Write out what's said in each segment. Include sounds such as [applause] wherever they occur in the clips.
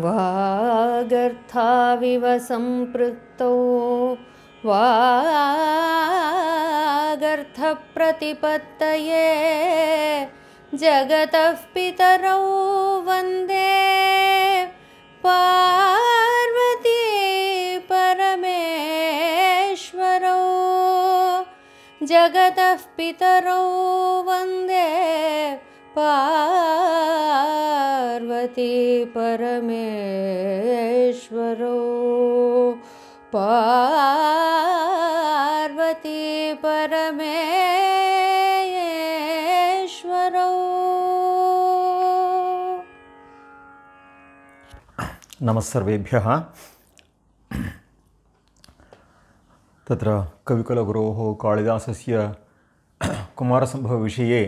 वागर्थाविव गर्थाविव सम्पृक्तौ वागर्थप्रतिपत्तये जगतः पितरौ वन्दे पा जगतः पितरो वन्दे पार्वती परमेश्वरो पार्वती परमेश्वरो नमः सर्वेभ्यः तत्र कविकुलगुरोः कालिदासस्य कुमारसम्भवविषये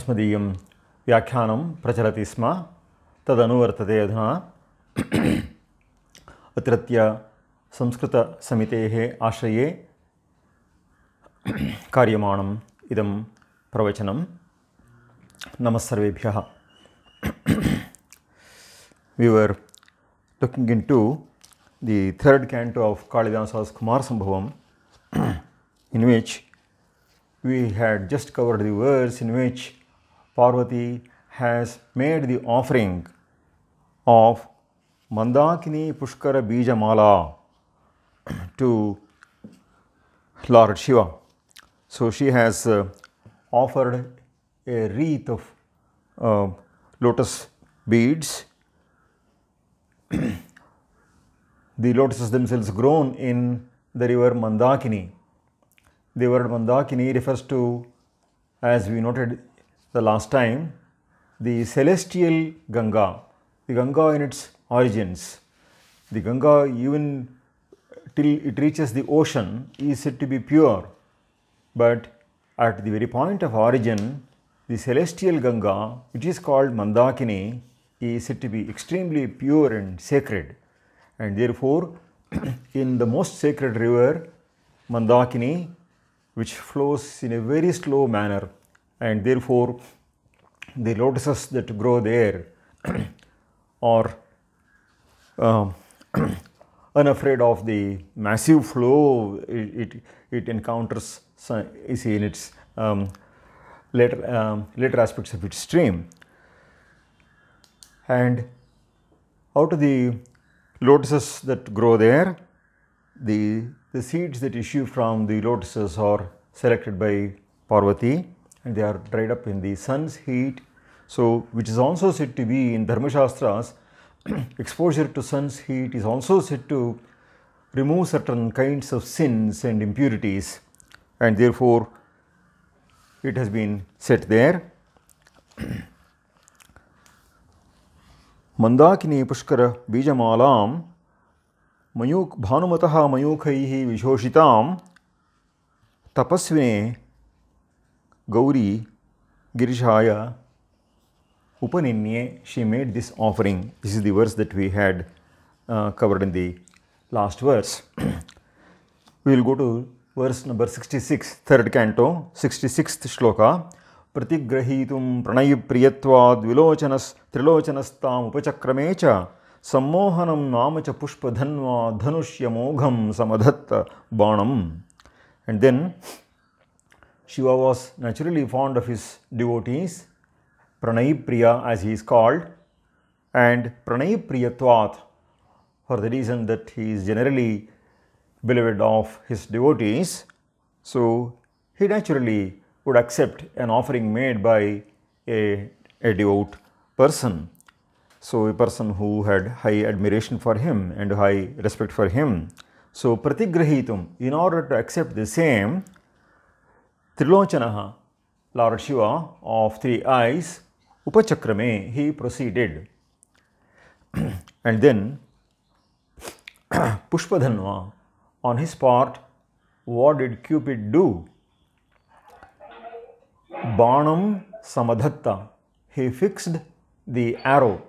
अस्मदीयं व्याख्यानं प्रचलति स्म तदनुवर्तते अधुना अत्रत्य संस्कृतसमितेः आश्रये कार्यमाणम् इदं प्रवचनं नमः सर्वेभ्यः we were looking into the third canto of Kalidasa's Kumar Sambhavam, [clears throat] in which we had just covered the verse in which Parvati has made the offering of Mandakini Pushkara Mala [clears throat] to Lord Shiva. So she has uh, offered a wreath of uh, lotus beads [clears throat] the lotuses themselves grown in the river Mandakini. The word Mandakini refers to, as we noted the last time, the celestial Ganga, the Ganga in its origins. The Ganga, even till it reaches the ocean, is said to be pure, but at the very point of origin, the celestial Ganga, which is called Mandakini, is said to be extremely pure and sacred. And therefore, [clears throat] in the most sacred river, Mandakini, which flows in a very slow manner, and therefore the lotuses that grow there [clears throat] are um, [clears throat] unafraid of the massive flow it, it, it encounters you see in its um, later, um, later aspects of its stream. And out of the lotuses that grow there, the, the seeds that issue from the lotuses are selected by Parvati and they are dried up in the sun's heat. So, which is also said to be in Dharma Shastras, [clears throat] exposure to sun's heat is also said to remove certain kinds of sins and impurities and therefore it has been set there. [clears throat] मंदाकिनी पुष्कर बीजमाला मयू भानुमत मयूख विशोषिता तपस्विने गौरी गिरीशा उपनिन्े she made this offering this is the verse that we had covered in the last verse we will go to verse number sixty six third canto sixty six shloka प्रतिग्रहीतुं प्रणयप्रियत्वाद्विलोचनस्त्रिलोचनस्तामुपचक्रमे च सम्मोहनं नाम च पुष्पधन्वा धनुष्यमोघं समधत्त बाणम् And then Shiva was naturally fond of his devotees, Pranayipriya as he is called, and Pranayipriyatvat for the reason that he is generally beloved of his devotees. So he naturally would accept an offering made by a, a devout person. So, a person who had high admiration for him and high respect for him. So, pratigrahitum, in order to accept the same, Trilochanaha, Lord Shiva of three eyes, Upachakrame, he proceeded. [clears throat] and then [clears throat] Pushpadhanva, on his part, what did Cupid do? Banam Samadhatta. He fixed the arrow.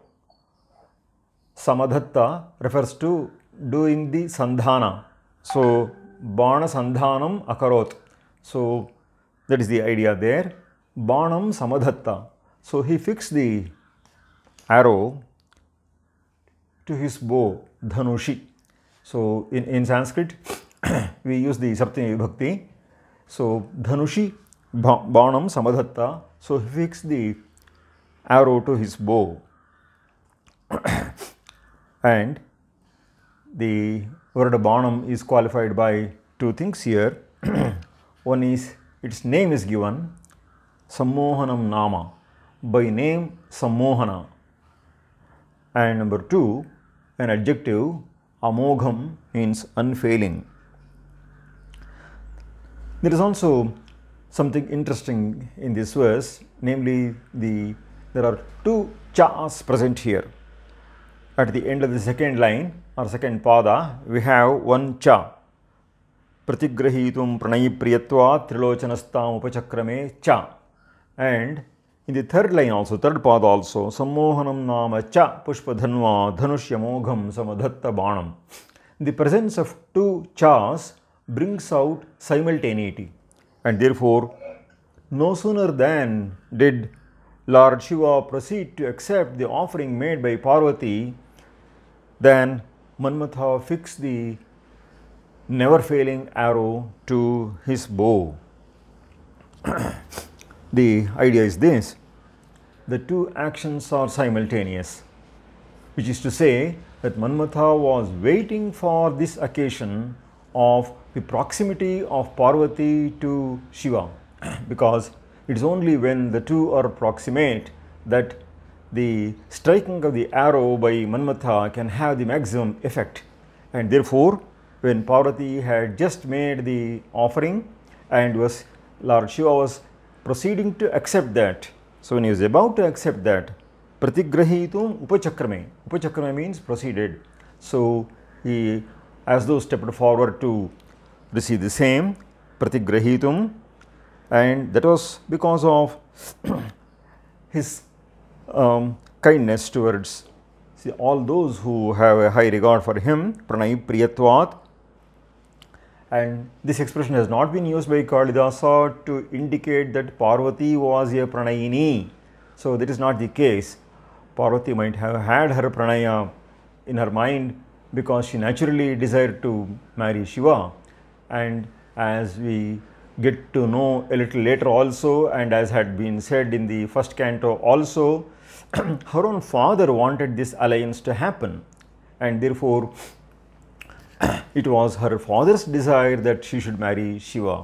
Samadhatta refers to doing the sandhana. So, Bana sandhanam akarot. So, that is the idea there. Banam Samadhatta. So, he fixed the arrow to his bow, dhanushi. So, in, in Sanskrit, [coughs] we use the sapti Vibhakti. So, dhanushi Banam Samadatta. So he fixed the arrow to his bow. [coughs] and the word Banam is qualified by two things here. [coughs] One is its name is given Sammohanam Nama. By name Sammohana. And number two, an adjective Amogham means unfailing. There is also something interesting in this verse, namely the there are two chas present here. At the end of the second line or second pada, we have one cha. Pratigrahitum pranayi priyatva trilochanastam upachakrame cha. And in the third line also, third pada also, sammohanam nama cha pushpadhanva dhanushyamogham samadhatta banam. The presence of two chas brings out simultaneity and therefore, no sooner than did Lord Shiva proceed to accept the offering made by Parvati than Manmatha fixed the never failing arrow to his bow. [coughs] the idea is this the two actions are simultaneous, which is to say that Manmatha was waiting for this occasion of the proximity of Parvati to Shiva [clears throat] because it is only when the two are proximate that the striking of the arrow by Manmatha can have the maximum effect. And therefore, when Parvati had just made the offering and was Lord Shiva was proceeding to accept that. So, when he was about to accept that, Pratigrahitum Upachakrame. Upachakrame means proceeded. So, he as though stepped forward to receive the same pratigrahitum and that was because of [clears throat] his um, kindness towards see, all those who have a high regard for him, pranay priyatvat. And this expression has not been used by Kalidasa to indicate that Parvati was a pranayini. So that is not the case. Parvati might have had her pranaya in her mind because she naturally desired to marry Shiva and as we get to know a little later also and as had been said in the first canto also [clears throat] her own father wanted this alliance to happen and therefore [clears throat] it was her father's desire that she should marry Shiva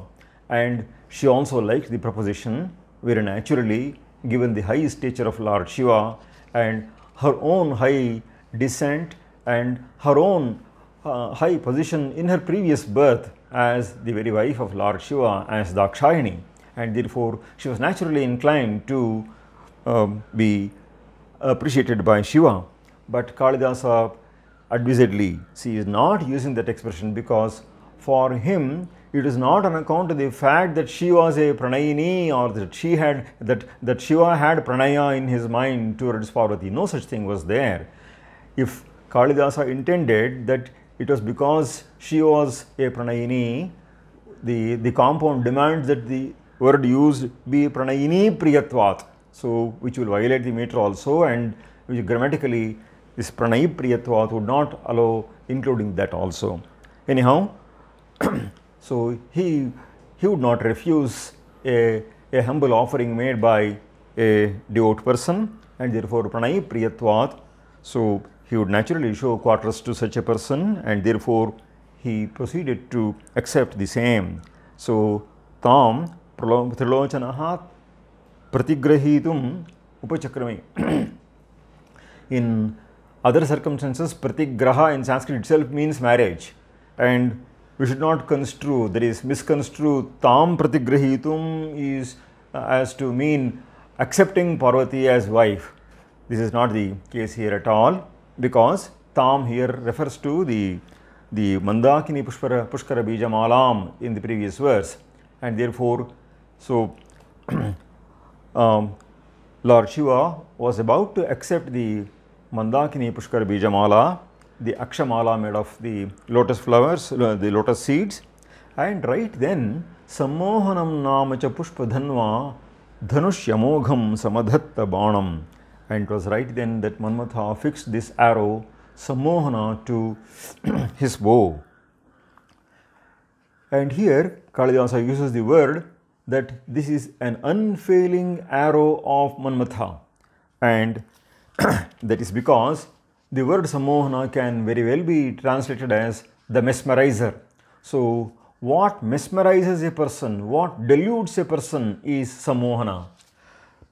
and she also liked the proposition very naturally given the high stature of Lord Shiva and her own high descent and her own uh, high position in her previous birth as the very wife of Lord Shiva as Dakshayani and therefore she was naturally inclined to um, be appreciated by Shiva. But Kalidasa advisedly, she is not using that expression because for him it is not on account of the fact that she was a pranayini or that she had that that Shiva had pranaya in his mind towards Parvati. No such thing was there. If Kalidasa intended that it was because she was a pranayini, the, the compound demands that the word used be pranayini priyatvat, so which will violate the meter also and which grammatically this pranayi priyatvat would not allow including that also. Anyhow, [clears throat] so he, he would not refuse a, a humble offering made by a devout person and therefore pranayi priyatvat. So he would naturally show quarters to such a person and therefore he proceeded to accept the same. So, tam trilochanaha pratigrahitum upachakrami. [clears throat] in other circumstances, pratigraha in Sanskrit itself means marriage and we should not construe, that is misconstrue tam pratigrahitum is uh, as to mean accepting Parvati as wife. This is not the case here at all because tam here refers to the, the Mandakini Pushkara, Pushkara in the previous verse and therefore so [clears throat] um, Lord Shiva was about to accept the Mandakini Pushkara mala, the Akshamala made of the lotus flowers, uh, the lotus seeds and right then Sammohanam Namacha Pushpadhanva Dhanushyamogham Samadhatta Banam and it was right then that Manmatha fixed this arrow Sammohana to [clears throat] his bow. And here Kalidasa uses the word that this is an unfailing arrow of Manmatha and [clears throat] that is because the word Sammohana can very well be translated as the mesmerizer. So what mesmerizes a person, what deludes a person is Sammohana.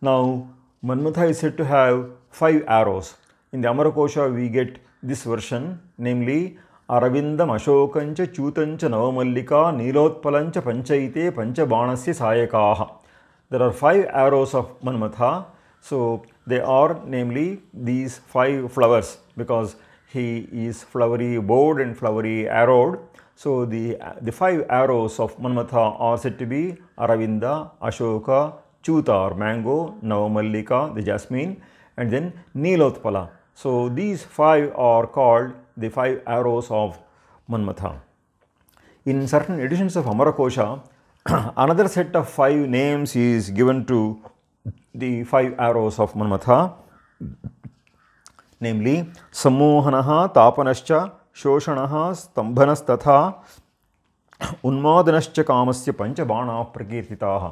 Now Manmatha is said to have five arrows. In the Amarakosha, we get this version, namely, Aravindam Ashokancha Chutancha Navamallika Nilotpalancha Panchaite Pancha Banasi Sayakaha. There are five arrows of Manmatha. So, they are namely these five flowers because he is flowery bowed and flowery arrowed. So, the, the five arrows of Manmatha are said to be Aravinda, Ashoka, chuta or mango, Navamallika, the jasmine and then Nilotpala. So, these five are called the five arrows of Manmatha. In certain editions of Amarakosha, another set of five names is given to the five arrows of Manmatha, namely Sammohanaha, Tapanascha, Shoshanaha, Stambhanastatha, उन्मादनश्च कामस्य पंचबाणा प्रकीर्तिताः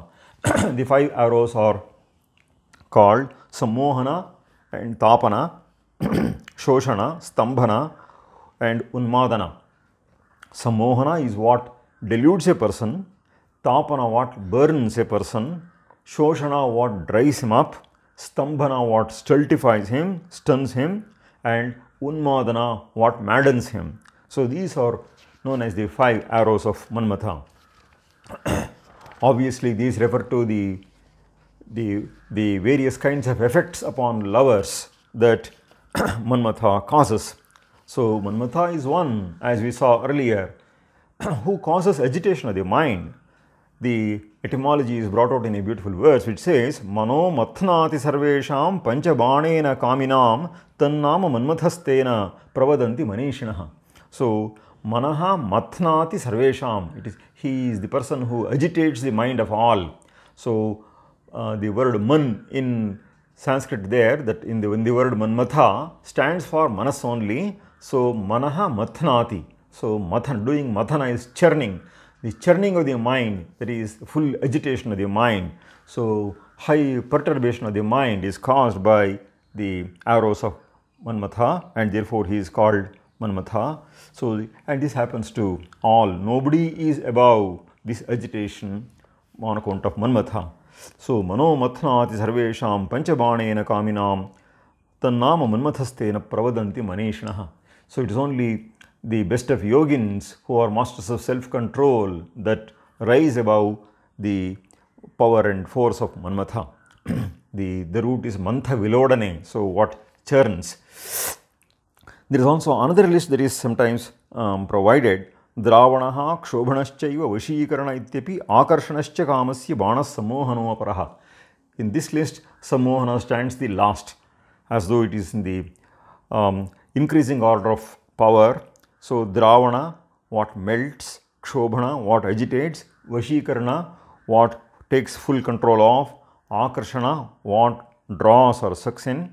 the five arrows are called Sammohana and Tapana, [clears throat] Shoshana, Stambhana and Unmadana. Sammohana is what deludes a person, Tapana what burns a person, Shoshana what dries him up, Stambhana what stultifies him, stuns him and Unmadana what maddens him. So these are known as the five arrows of Manmatha. Obviously, these refer to the, the, the various kinds of effects upon lovers that [clears throat] Manmatha causes. So, Manmatha is one, as we saw earlier, [clears throat] who causes agitation of the mind. The etymology is brought out in a beautiful verse which says, Mano mathnati sarvesham panchabhanena kaminam tannama manmathastena pravadanti manishinaha. So, Manaha Mathnati Sarvesham. It is he is the person who agitates the mind of all. So uh, the word man in Sanskrit there that in the, in the word manmatha stands for manas only. So manaha mathnati. So mathan doing mathana is churning. The churning of the mind that is full agitation of the mind. So high perturbation of the mind is caused by the arrows of manmatha and therefore he is called Manmatha. So, and this happens to all. Nobody is above this agitation on account of Manmatha. So, Manomathnati Sarvesham Panchabhanena Kaminam Tannama Manmathastena Pravadanti Maneshnaha. So, it is only the best of yogins who are masters of self control that rise above the power and force of Manmatha. [clears throat] the, the root is Mantha Vilodane. So, what churns? There is also another list that is sometimes um, provided द्रावणः क्षोभणश्चैव वशीकरण इत्यपि आकर्षणश्च कामस्य बाणः सम्मोहनोपरः In this list, Samohana stands the last as though it is in the um, increasing order of power. So, Dravana, what melts, Kshobhana, what agitates, Vashikarana, what takes full control of, Akarshana, what draws or sucks in,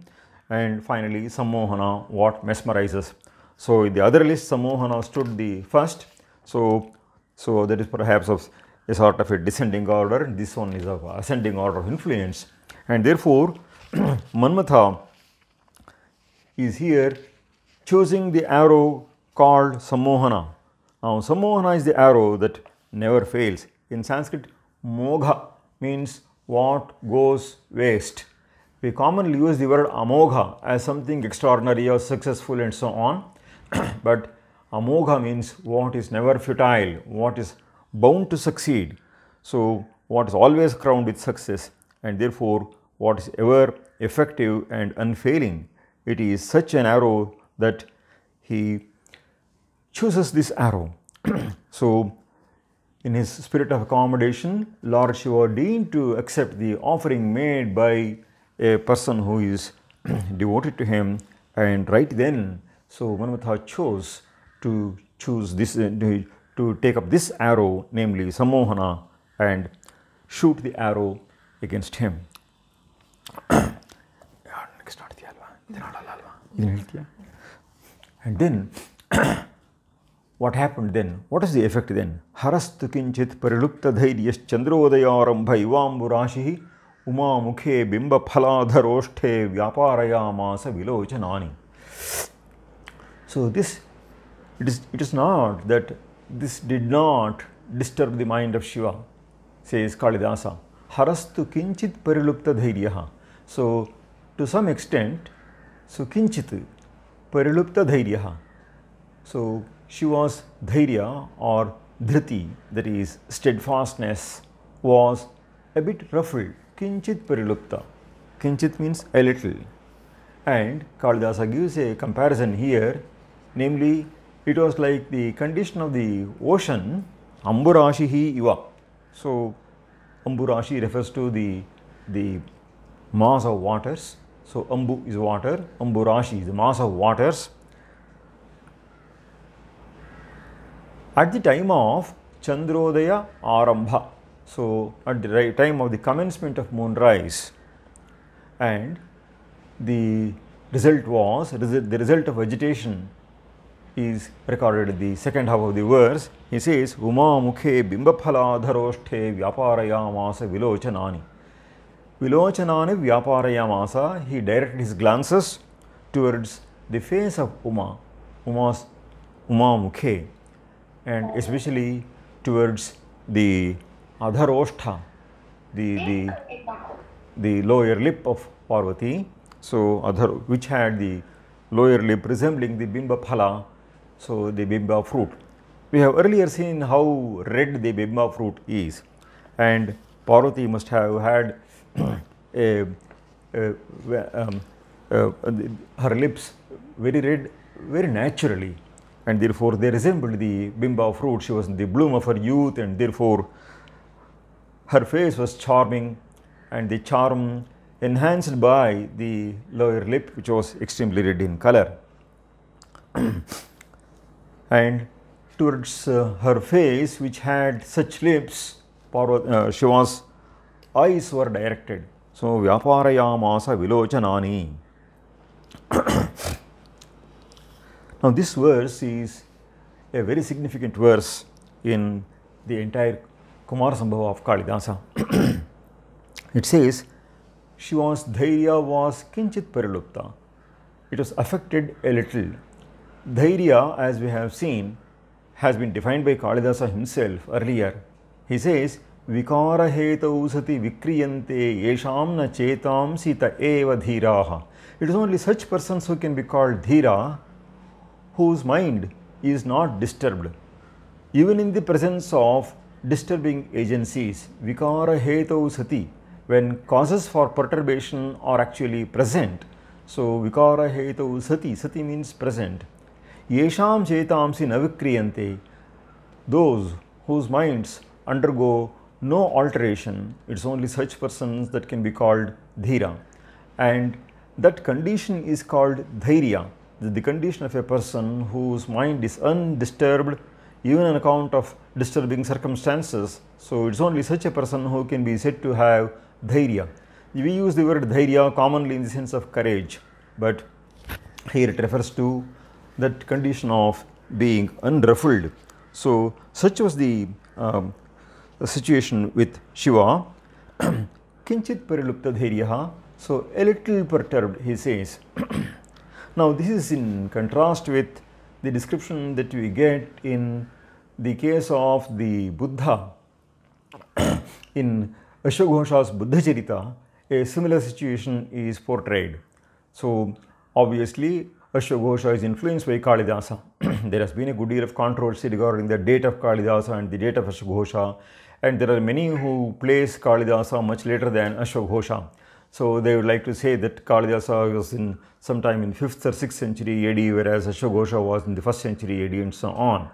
and finally Sammohana what mesmerizes. So in the other list Sammohana stood the first. So, so that is perhaps of a sort of a descending order, this one is of ascending order of influence and therefore [clears throat] Manmatha is here choosing the arrow called Sammohana. Now Sammohana is the arrow that never fails. In Sanskrit, Mogha means what goes waste. We commonly use the word amogha as something extraordinary or successful and so on, [clears throat] but amogha means what is never futile, what is bound to succeed. So, what is always crowned with success and therefore what is ever effective and unfailing. It is such an arrow that he chooses this arrow. [clears throat] so, in his spirit of accommodation, Lord Shiva deigned to accept the offering made by a person who is [clears throat] devoted to him and right then so Manmatha chose to choose this uh, to take up this arrow namely Samohana and shoot the arrow against him. [coughs] and then [coughs] what happened then? What is the effect then? Harastu kinchit parilupta dhairyas chandrodayarambha ivamburashi उमा उमामुखे बिंबफलाधरोष्ठे व्यापारयामास विलोचना so this it is it is not that this did not disturb the mind of Shiva says is Kalidas हरस्तु किंचित परिलुप्त धैर्य सो to some extent so किंचित परिलुप्त धैर्य सो शिवास धैर्य और धृति that is steadfastness was a bit ruffled किंचित परिलुप्त किंचित means a little and Kalidasa gives a comparison here namely it was like the condition of the ocean अंबुराशि ही इव सो अंबुराशि refers to the the mass of waters so अंबु is water अंबुराशि is mass of waters at the time of chandrodaya arambha So, at the time of the commencement of moonrise and the result was, the result of agitation is recorded in the second half of the verse. He says, Uma mukhe bimbaphaladharoshte vyaparayamasa vilochanani. Vilochanani vyaparayamasa, he directed his glances towards the face of Uma, Uma's, Uma mukhe and especially towards the adharoshtha, the, the, the lower lip of Parvati, so adhar, which had the lower lip resembling the bimba phala, so the bimba fruit. We have earlier seen how red the bimba fruit is and Parvati must have had [clears throat] a, a, um, uh, her lips very red very naturally and therefore they resembled the bimba fruit. She was in the bloom of her youth and therefore her face was charming, and the charm enhanced by the lower lip, which was extremely red in color. [clears throat] and towards uh, her face, which had such lips, uh, she was eyes were directed. So, Vyaparayamasa Vilochanani. [clears throat] now, this verse is a very significant verse in the entire Kumar Sambhava of Kalidasa. it says, Shiva's Dhairya was kinchit parilupta. It was affected a little. Dhairya, as we have seen, has been defined by Kalidasa himself earlier. He says, Vikarahetau sati vikriyante yesham na chetam sita eva dhiraha. It is only such persons who can be called dhira whose mind is not disturbed. Even in the presence of disturbing agencies vikara hetau sati when causes for perturbation are actually present. So, vikara hetau sati, sati means present. Yesham chetamsi navikriyante, those whose minds undergo no alteration, it is only such persons that can be called dhira. And that condition is called dhairya, the condition of a person whose mind is undisturbed even on account of disturbing circumstances. So it's only such a person who can be said to have dhairya. We use the word dhairya commonly in the sense of courage, but here it refers to that condition of being unruffled. So such was the um, situation with Shiva. [clears throat] Kinchit parilupta dhairya, so a little perturbed, he says. [clears throat] now this is in contrast with the description that we get in the case of the Buddha [coughs] in Ashwagosha's Buddha Charita, a similar situation is portrayed. So obviously Ashwagosha is influenced by Kalidasa. [coughs] there has been a good deal of controversy regarding the date of Kalidasa and the date of Ashwagosha and there are many who place Kalidasa much later than Ashwagosha. So they would like to say that Kalidasa was in sometime in 5th or 6th century AD whereas Ashwagosha was in the 1st century AD and so on.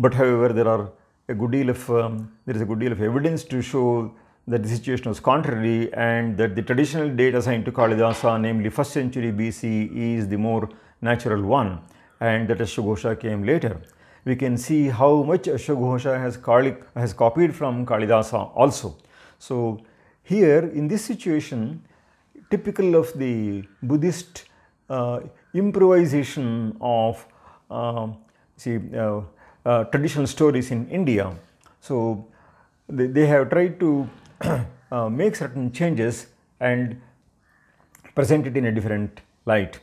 But however, there are a good deal of um, there is a good deal of evidence to show that the situation was contrary and that the traditional date assigned to Kalidasa, namely 1st century BC, is the more natural one and that Ashwagosha came later. We can see how much Ashwagosha has, Kali, has copied from Kalidasa also. So here in this situation, typical of the Buddhist uh, improvisation of uh, see uh, uh, traditional stories in India. So they, they have tried to [clears throat] uh, make certain changes and present it in a different light.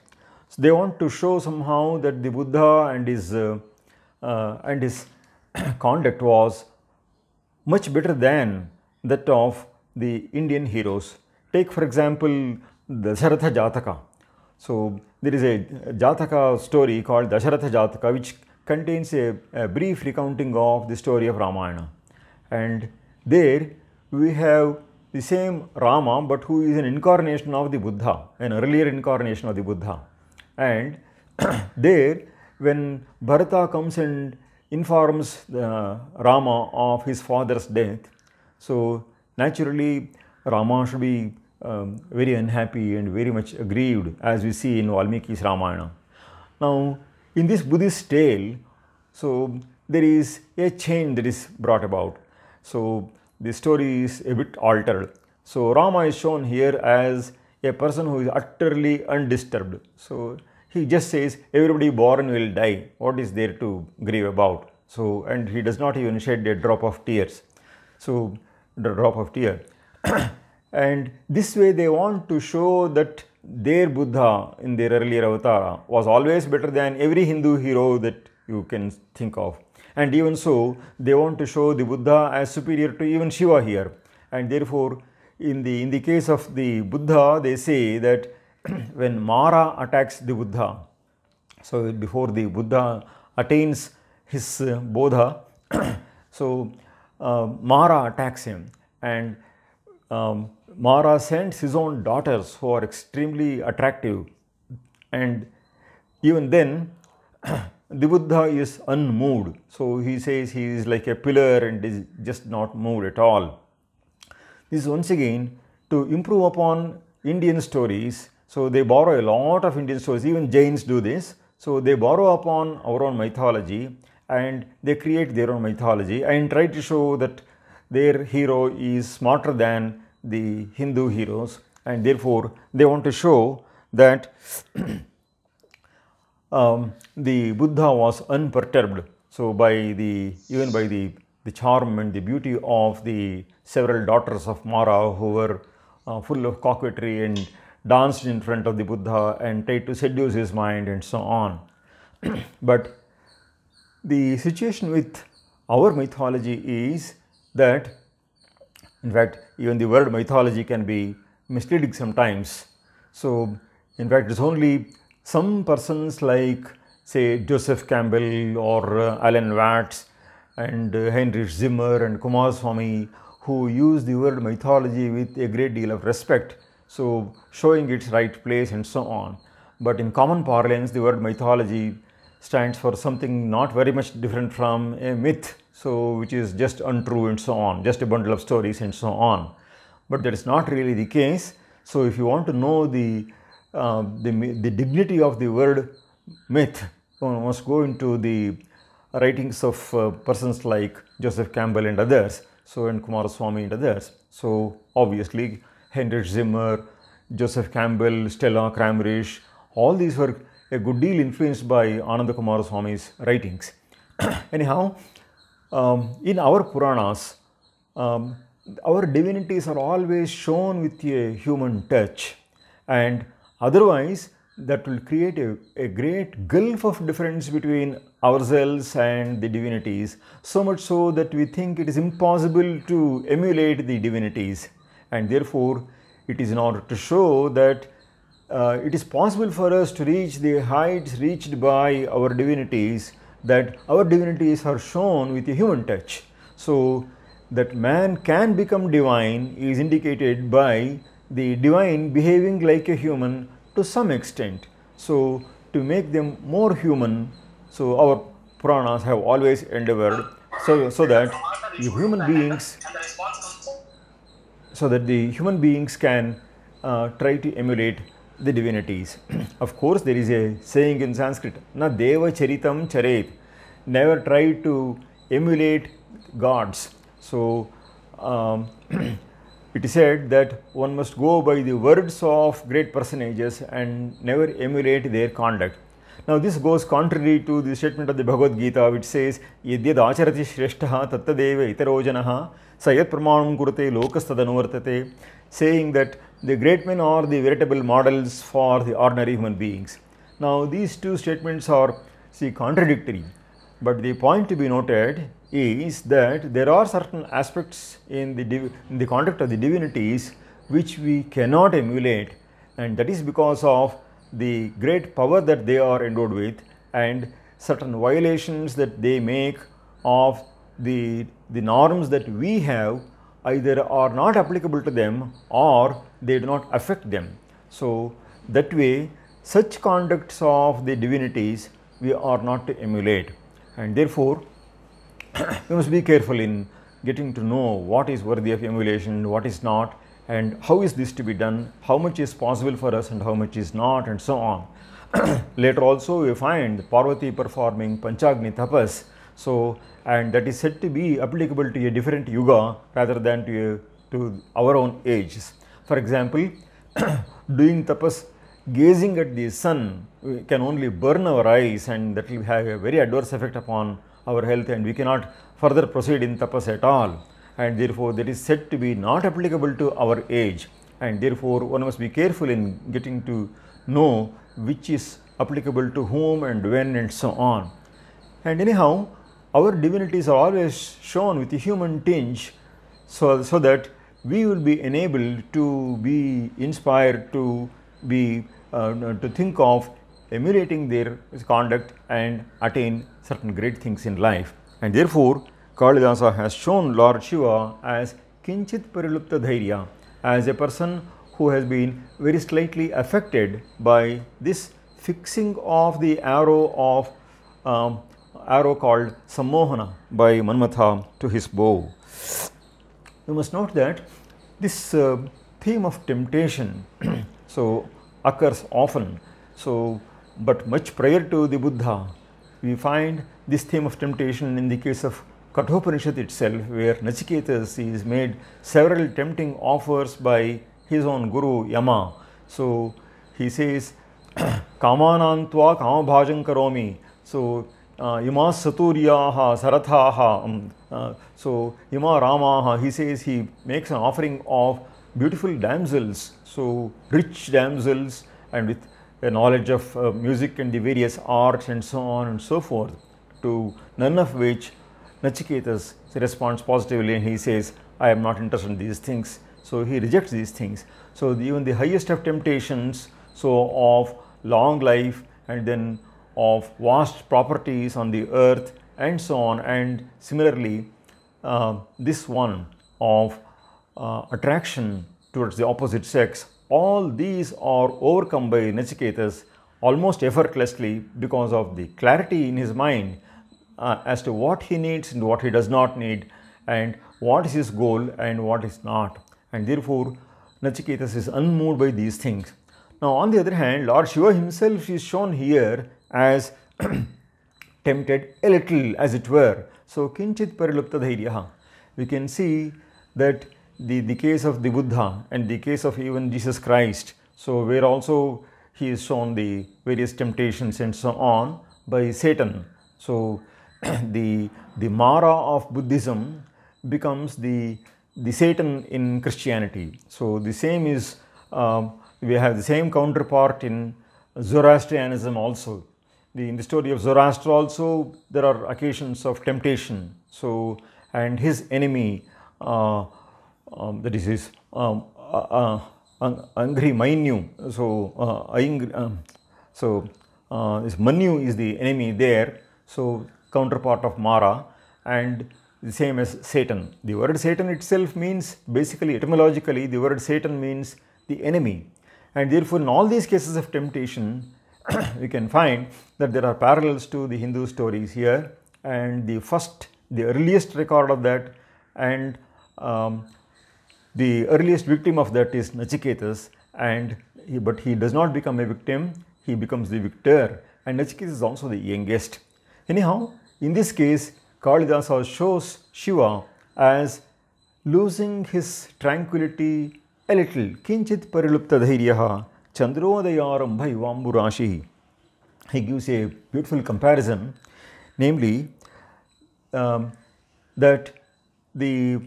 So they want to show somehow that the Buddha and his uh, uh and his [clears throat] conduct was much better than that of the Indian heroes. Take for example the Saratha Jataka. So there is a Jataka story called Dasharatha Jataka which contains a, a brief recounting of the story of Ramayana. And there we have the same Rama, but who is an incarnation of the Buddha, an earlier incarnation of the Buddha. And [clears throat] there, when Bharata comes and informs uh, Rama of his father's death, so naturally Rama should be um, very unhappy and very much aggrieved, as we see in Valmiki's Ramayana. Now, in this Buddhist tale, so there is a change that is brought about. So the story is a bit altered. So Rama is shown here as a person who is utterly undisturbed. So he just says, everybody born will die. What is there to grieve about? So, and he does not even shed a drop of tears. So, the drop of tear. [clears throat] and this way they want to show that their Buddha in their earlier avatara was always better than every Hindu hero that you can think of. And even so, they want to show the Buddha as superior to even Shiva here. And therefore, in the, in the case of the Buddha, they say that [clears throat] when Mara attacks the Buddha, so before the Buddha attains his uh, Bodha, [clears throat] so uh, Mara attacks him. And um, Mara sends his own daughters who are extremely attractive, and even then, [clears throat] the Buddha is unmoved. So he says he is like a pillar and is just not moved at all. This is once again to improve upon Indian stories. So they borrow a lot of Indian stories, even Jains do this. So they borrow upon our own mythology and they create their own mythology and try to show that their hero is smarter than the Hindu heroes and therefore they want to show that [clears throat] um, the Buddha was unperturbed. So by the even by the the charm and the beauty of the several daughters of Mara who were uh, full of coquetry and danced in front of the Buddha and tried to seduce his mind and so on. [clears throat] but the situation with our mythology is that in fact, even the word mythology can be misleading sometimes. So, in fact, it's only some persons like, say, Joseph Campbell or uh, Alan Watts and uh, Heinrich Zimmer and Kumar Swami who use the word mythology with a great deal of respect, so showing its right place and so on. But in common parlance, the word mythology stands for something not very much different from a myth so which is just untrue and so on, just a bundle of stories and so on. But that is not really the case. So if you want to know the, uh, the, the, dignity of the word myth, one must go into the writings of uh, persons like Joseph Campbell and others, so and Kumaraswamy and others. So obviously Heinrich Zimmer, Joseph Campbell, Stella Kramerish, all these were a good deal influenced by Ananda Kumaraswamy's writings. [coughs] Anyhow, um, in our Puranas, um, our divinities are always shown with a human touch and otherwise that will create a, a great gulf of difference between ourselves and the divinities so much so that we think it is impossible to emulate the divinities and therefore it is in order to show that uh, it is possible for us to reach the heights reached by our divinities that our divinities are shown with a human touch. So, that man can become divine is indicated by the divine behaving like a human to some extent. So, to make them more human, so our pranas have always endeavored so, so that the human beings so that the human beings can uh, try to emulate the divinities. [clears throat] of course, there is a saying in Sanskrit, na deva charitam charet, never try to emulate gods. So, um, [clears throat] it is said that one must go by the words of great personages and never emulate their conduct. Now, this goes contrary to the statement of the Bhagavad Gita, which says, Yadyad acharati shreshtaha deva itarojanaha sayat pramanam kurate lokas tadanuvartate saying that the great men are the veritable models for the ordinary human beings. Now, these two statements are see contradictory, but the point to be noted is that there are certain aspects in the, in the conduct of the divinities which we cannot emulate and that is because of the great power that they are endowed with and certain violations that they make of the, the norms that we have either are not applicable to them or they do not affect them. So that way such conducts of the divinities we are not to emulate and therefore [clears throat] we must be careful in getting to know what is worthy of emulation, what is not and how is this to be done, how much is possible for us and how much is not and so on. [clears throat] Later also we find Parvati performing Panchagni Tapas so, and that is said to be applicable to a different yuga rather than to, a, to our own ages. For example, [coughs] doing tapas gazing at the sun can only burn our eyes and that will have a very adverse effect upon our health and we cannot further proceed in tapas at all and therefore that is said to be not applicable to our age and therefore one must be careful in getting to know which is applicable to whom and when and so on. And anyhow our divinities are always shown with a human tinge so, so that we will be enabled to be inspired to be uh, to think of emulating their conduct and attain certain great things in life. And therefore, Kalidasa has shown Lord Shiva as Kinchit Parilupta Dhairya, as a person who has been very slightly affected by this fixing of the arrow of um, arrow called Sammohana by Manmatha to his bow. You must note that this uh, theme of temptation [clears throat] so occurs often. So, but much prior to the Buddha, we find this theme of temptation in the case of Kathopanishad itself, where Nachiketas is made several tempting offers by his own guru Yama. So he says, [clears throat] Kamanantva kamabhajam karomi. So uh, Yama Saturyaha Sarathaha. Um, uh, so, Yama Ramaha, he says he makes an offering of beautiful damsels, so rich damsels and with a knowledge of uh, music and the various arts and so on and so forth, to none of which Nachiketas responds positively and he says, I am not interested in these things. So, he rejects these things. So, even the highest of temptations, so of long life and then of vast properties on the earth and so on and similarly uh, this one of uh, attraction towards the opposite sex all these are overcome by Nachiketas almost effortlessly because of the clarity in his mind uh, as to what he needs and what he does not need and what is his goal and what is not and therefore Nachiketas is unmoved by these things. Now on the other hand Lord Shiva himself is shown here as [clears throat] tempted a little as it were. So, kinchit parilupta dhairya. We can see that the, the case of the Buddha and the case of even Jesus Christ. So, where also he is shown the various temptations and so on by Satan. So, [clears throat] the, the Mara of Buddhism becomes the, the Satan in Christianity. So, the same is, uh, we have the same counterpart in Zoroastrianism also the, in the story of Zoroaster also, there are occasions of temptation. So, and his enemy, uh, um, that is his um, uh, uh, angry Mainyu. So, uh, angry, um, so uh, this Manu is the enemy there. So, counterpart of Mara, and the same as Satan. The word Satan itself means basically etymologically, the word Satan means the enemy, and therefore, in all these cases of temptation, [clears throat] we can find that there are parallels to the Hindu stories here and the first, the earliest record of that and um, the earliest victim of that is Nachiketas and he, but he does not become a victim, he becomes the victor and Nachiketas is also the youngest. Anyhow, in this case, Kalidasa shows Shiva as losing his tranquility a little, kinchit parilupta dhairyaha, Chandrodayarambhai Vamburashi, he gives a beautiful comparison, namely um, that the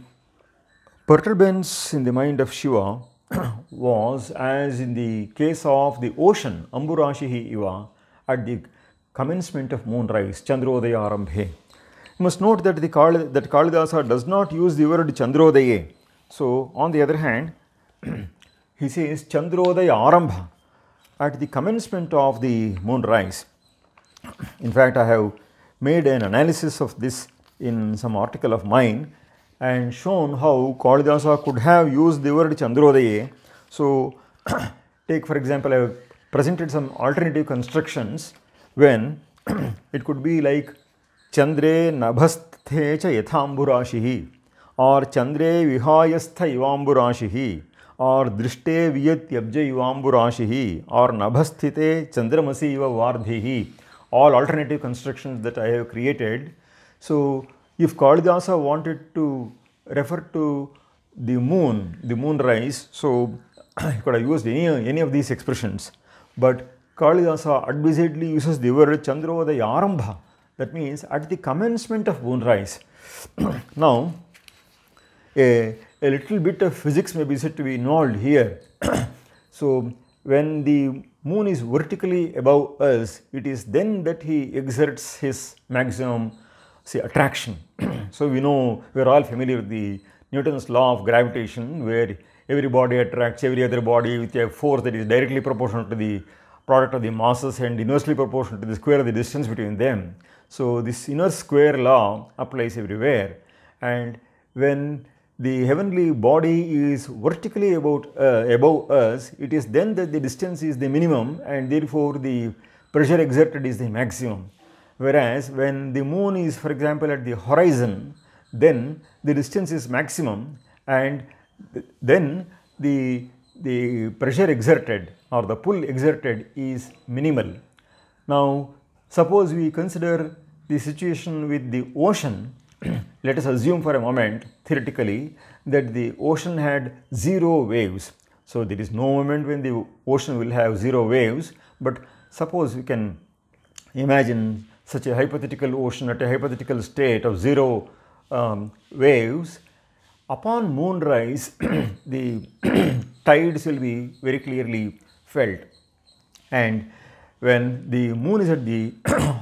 perturbance in the mind of Shiva [clears throat] was as in the case of the ocean, Amburashi Iva, at the commencement of moonrise, Chandrodayarambhe. You must note that, the Kal that Kalidasa does not use the word Chandrodaya. So, on the other hand, [clears throat] he says Chandrodaya Arambha at the commencement of the moonrise. In fact, I have made an analysis of this in some article of mine and shown how Kalidasa could have used the word Chandrodaya. So, [clears throat] take for example, I have presented some alternative constructions when [clears throat] it could be like Chandre Nabhasthe Yathamburashihi or Chandre Vihayastha Ivamburashihi और दृष्टे वियत्यब्ज युवाम्बुराशि ही और नभस्थिते चंद्रमसी युव वार्धि ही all alternative construction that I have created so if Kalidasa wanted to refer to the moon the moon rise so he could use any any of these expression but Kalidasa advisedly uses the word चंद्रोदय आरंभ that mean at the commencement of moon rise now a a little bit of physics may be said to be involved here. [clears throat] so when the moon is vertically above us, it is then that he exerts his maximum say attraction. [clears throat] so we know we are all familiar with the Newton's law of gravitation where every body attracts every other body with a force that is directly proportional to the product of the masses and inversely proportional to the square of the distance between them. So this inner square law applies everywhere and when the heavenly body is vertically about, uh, above us, it is then that the distance is the minimum and therefore the pressure exerted is the maximum. Whereas when the moon is for example at the horizon, then the distance is maximum and th then the, the pressure exerted or the pull exerted is minimal. Now suppose we consider the situation with the ocean [clears throat] let us assume for a moment theoretically that the ocean had zero waves. So there is no moment when the ocean will have zero waves, but suppose we can imagine such a hypothetical ocean at a hypothetical state of zero um, waves. Upon moonrise, [clears throat] the [clears throat] tides will be very clearly felt. And when the moon is at the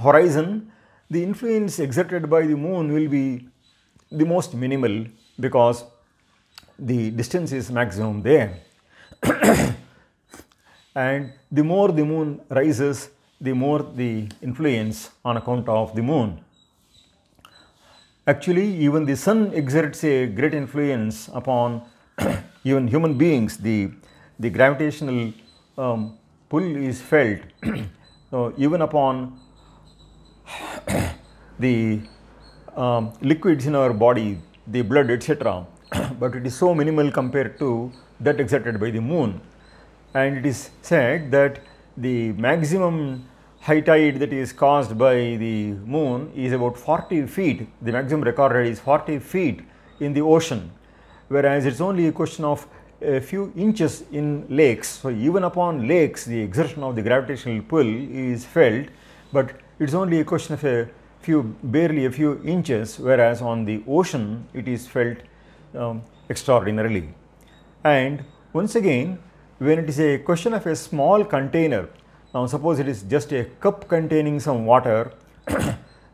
horizon, the influence exerted by the moon will be the most minimal because the distance is maximum there. [coughs] and the more the moon rises, the more the influence on account of the moon. Actually, even the sun exerts a great influence upon [coughs] even human beings. The, the gravitational um, pull is felt so [coughs] uh, even upon [coughs] the um, liquids in our body, the blood, etc. [coughs] but it is so minimal compared to that exerted by the moon. And it is said that the maximum high tide that is caused by the moon is about 40 feet, the maximum recorded is 40 feet in the ocean, whereas it is only a question of a few inches in lakes. So, even upon lakes the exertion of the gravitational pull is felt, but it's only a question of a few, barely a few inches, whereas on the ocean it is felt um, extraordinarily. And once again, when it is a question of a small container, now suppose it is just a cup containing some water, [coughs]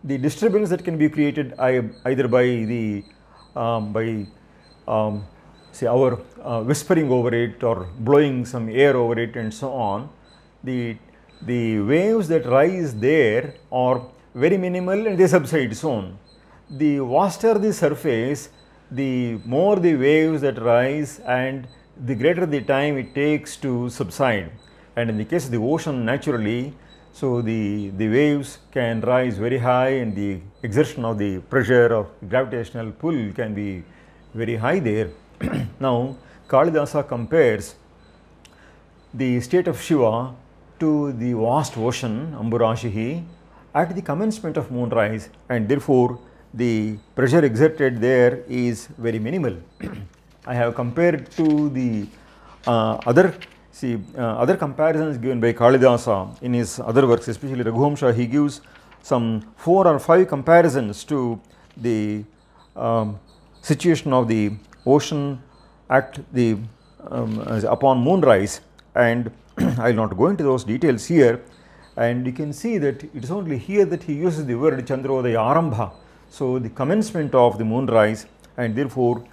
the disturbance that can be created either by the um, by um, say our uh, whispering over it or blowing some air over it and so on, the the waves that rise there are very minimal and they subside soon. The vaster the surface, the more the waves that rise and the greater the time it takes to subside. And in the case of the ocean, naturally, so the, the waves can rise very high and the exertion of the pressure of gravitational pull can be very high there. [clears throat] now, Kalidasa compares the state of Shiva to the vast ocean Amburashihi at the commencement of moonrise and therefore the pressure exerted there is very minimal. [clears throat] I have compared to the uh, other see uh, other comparisons given by Kalidasa in his other works especially Raghuhamsha he gives some four or five comparisons to the um, situation of the ocean at the um, upon moonrise and I [clears throat] will not go into those details here and you can see that it is only here that he uses the word Chandrodaya Arambha. So, the commencement of the moonrise and therefore,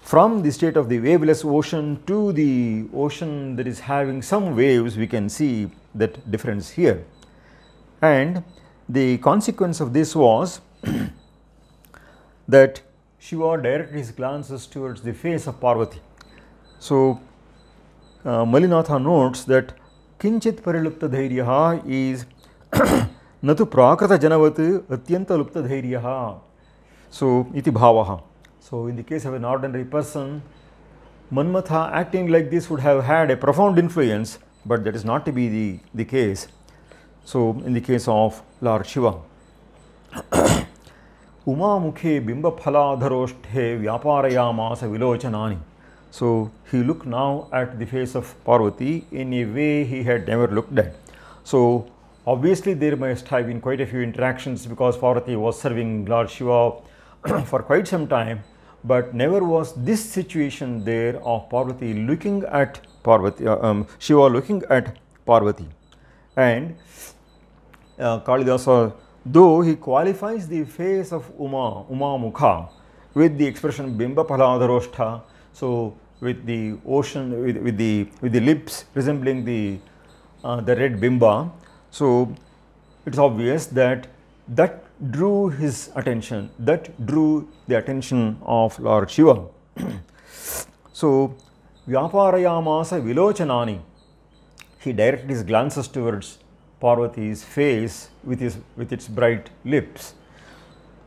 from the state of the waveless ocean to the ocean that is having some waves we can see that difference here. And the consequence of this was [clears throat] that Shiva directed his glances towards the face of Parvati. So, Malinatha notes that Kinchit Pariluptadhairyaha is Natu Prakrita Janavatu Atyanta Luptadhairyaha. So, iti bhavaha. So, in the case of an ordinary person, Manmatha acting like this would have had a profound influence, but that is not to be the, the case. So, in the case of Lord Shiva, Uma Mukhe Bimba Phala Dharoshte Vyaparayamasa Vilochanani. So, he looked now at the face of Parvati in a way he had never looked at. So, obviously there must have been quite a few interactions because Parvati was serving Lord Shiva [clears throat] for quite some time, but never was this situation there of Parvati looking at Parvati, uh, um, Shiva looking at Parvati. And uh, Kalidasa, uh, though he qualifies the face of Uma, Uma Mukha with the expression Bimba Paladharoshtha, so with the ocean with, with the with the lips resembling the uh, the red bimba. So it's obvious that that drew his attention, that drew the attention of Lord Shiva. [clears throat] so Vyaparayamasa Vilochanani, he directed his glances towards Parvati's face with, his, with its bright lips.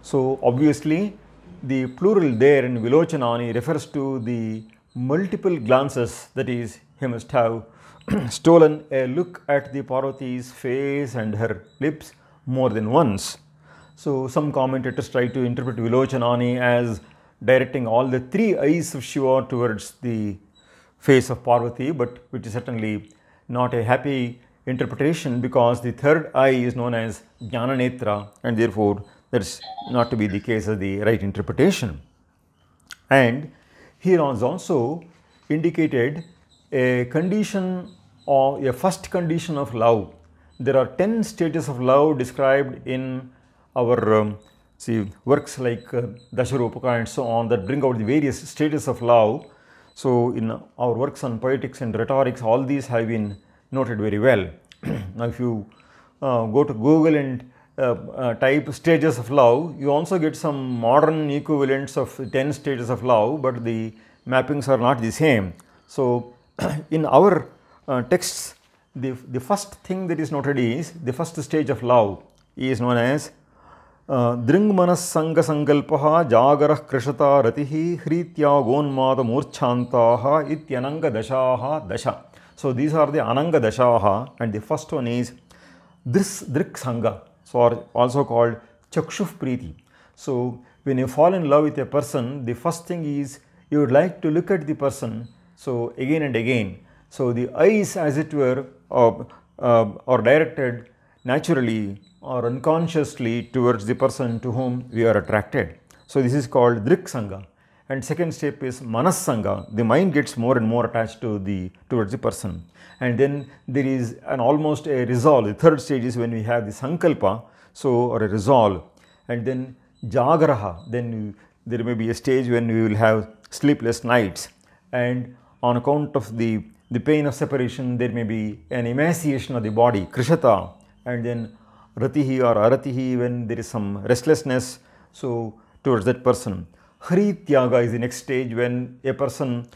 So obviously the plural there in Vilochanani refers to the multiple glances, that is, he must have [clears throat] stolen a look at the Parvati's face and her lips more than once. So, some commentators try to interpret Vilochanani as directing all the three eyes of Shiva towards the face of Parvati, but which is certainly not a happy interpretation because the third eye is known as Jnananetra and therefore that's not to be the case of the right interpretation. And Heron's also indicated a condition or a first condition of love. There are 10 stages of love described in our um, see works like uh, Dasharupaka and so on that bring out the various stages of love. So, in our works on poetics and rhetorics, all these have been noted very well. [clears throat] now, if you uh, go to Google and uh, uh, type stages of love, you also get some modern equivalents of 10 stages of love, but the mappings are not the same. So, [clears throat] in our uh, texts, the, the first thing that is noted is the first stage of love is known as దృంగ్మనః సంగసంకల్ప జాగర కృషత రతి హ్రీత్యా గోన్మాద మూర్ఛాంతా ఇత్యనంగ దశా దశ సో దీస్ ఆర్ the అనంగ దశా and the first or also called chakshuv priti. So, when you fall in love with a person, the first thing is you would like to look at the person, so again and again. So, the eyes as it were are, uh, are directed naturally or unconsciously towards the person to whom we are attracted. So, this is called drik sangha. And second step is manas sangha. The mind gets more and more attached to the towards the person and then there is an almost a resolve. The third stage is when we have the sankalpa, so or a resolve and then jagraha, then there may be a stage when we will have sleepless nights and on account of the, the pain of separation there may be an emaciation of the body, krishata and then ratihi or aratihi when there is some restlessness so towards that person. Hari tyaga is the next stage when a person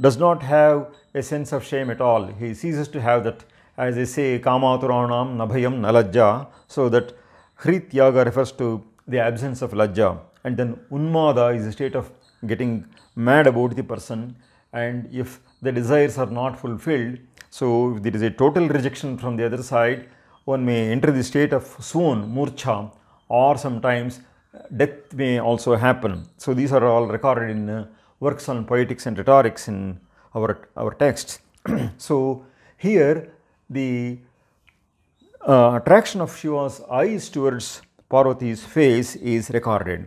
does not have a sense of shame at all. He ceases to have that, as they say, kamaturanam nabhayam nalajja. So that hrit yaga refers to the absence of lajja. And then unmada is a state of getting mad about the person. And if the desires are not fulfilled, so if there is a total rejection from the other side, one may enter the state of swoon, murcha, or sometimes death may also happen. So these are all recorded in uh, works on poetics and rhetorics in our, our texts. [clears throat] so here the uh, attraction of Shiva's eyes towards Parvati's face is recorded.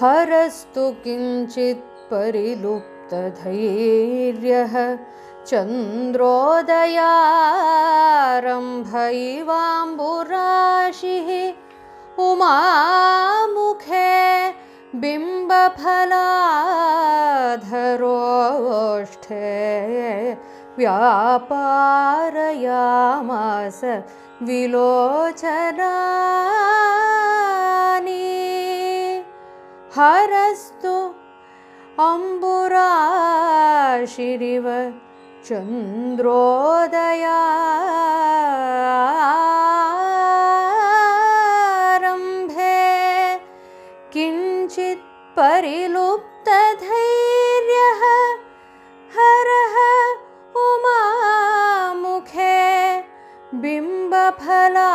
हरस्तु किञ्चित् धैर्यः चन्द्रोदयारम्भैवाम्बुराशिः उमामुखे बिम्बफलाधरोष्ठे व्यापारयामास विलोचनानि हरस्तु अम्बुराशिरिव चन्द्रोदयारम्भे किञ्चित् परिलुप्तधैर्यः हरः उमामुखे बिम्बफलाधरो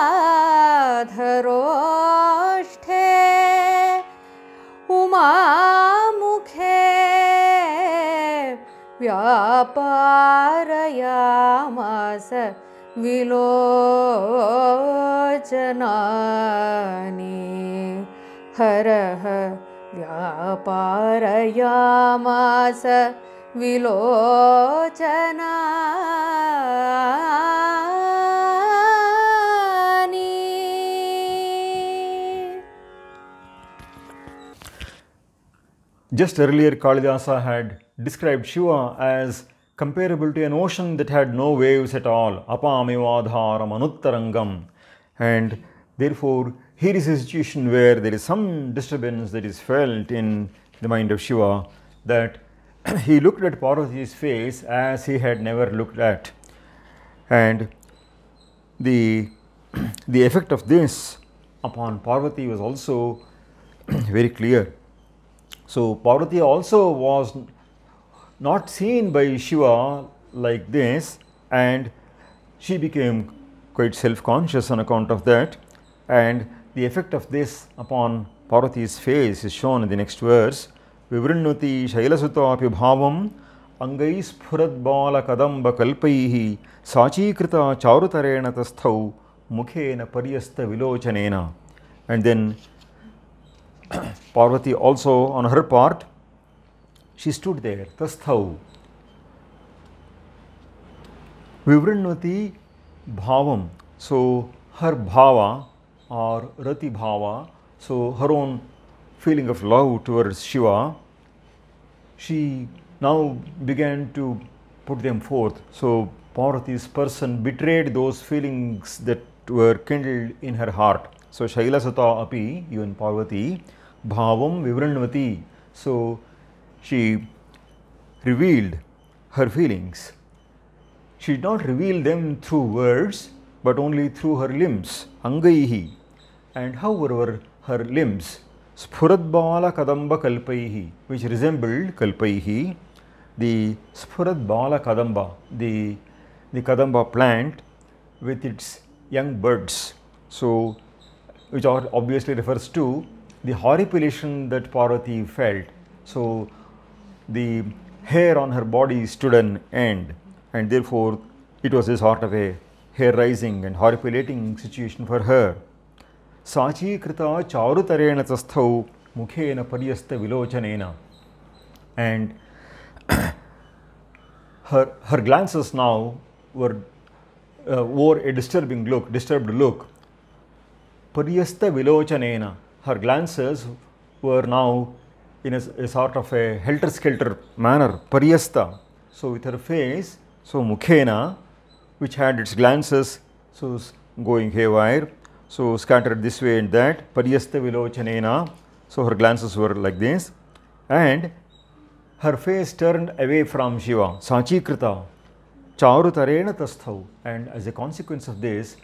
पारयामास विलोचनानि हरः व्यापारयामास विलोचनानि Just earlier, Kalidasa had described Shiva as comparable to an ocean that had no waves at all, apamivadharam anuttarangam. And therefore, here is a situation where there is some disturbance that is felt in the mind of Shiva that [clears throat] he looked at Parvati's face as he had never looked at. And the, [clears throat] the effect of this upon Parvati was also [clears throat] very clear. So Parvati also was not seen by Shiva like this and she became quite self-conscious on account of that and the effect of this upon Parvati's face is shown in the next verse. Vivrinnuti Shailasuta Bhavam Angai Spuradbala Kadamba Kalpaihi Sachikrita Charutarena Tasthau Mukhena Paryasta Vilochanena. And then [clears throat] Parvati also on her part she stood there, tasthau. Vivrinnati bhavam. So her bhava or rati bhava, so her own feeling of love towards Shiva, she now began to put them forth. So Parvati's person betrayed those feelings that were kindled in her heart. So Shailasata api, even Parvati, bhavam vivrinnati. So she revealed her feelings. She did not reveal them through words, but only through her limbs, angaihi. And however, her limbs, Sphuradbala Kadamba Kalpaihi, which resembled Kalpaihi, the Sphuradbala Kadamba, the, the Kadamba plant with its young buds. So, which obviously refers to the horripilation that Parvati felt. So, the hair on her body stood an end, and therefore it was a sort of a hair rising and horripilating situation for her. Sachi krita charutarena tasthau mukhena paryasta vilochanena. And [coughs] her, her glances now were uh, wore a disturbing look, disturbed look. Paryasta vilochanena. Her glances were now in a, a sort of a helter-skelter manner, paryasta. So with her face, so mukhena, which had its glances, so going haywire, so scattered this way and that, paryasta vilochanena, so her glances were like this, and her face turned away from Shiva, sachikrita, charutarena tasthav, and as a consequence of this,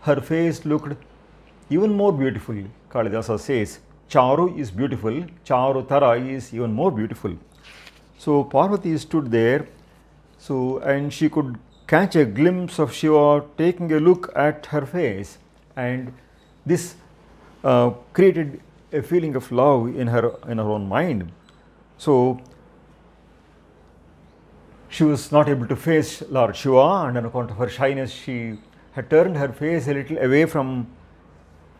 her face looked even more beautiful, Kalidasa says, Charu is beautiful, Charutara is even more beautiful. So Parvati stood there, so and she could catch a glimpse of Shiva taking a look at her face, and this uh, created a feeling of love in her in her own mind. So she was not able to face Lord Shiva, and on account of her shyness, she had turned her face a little away from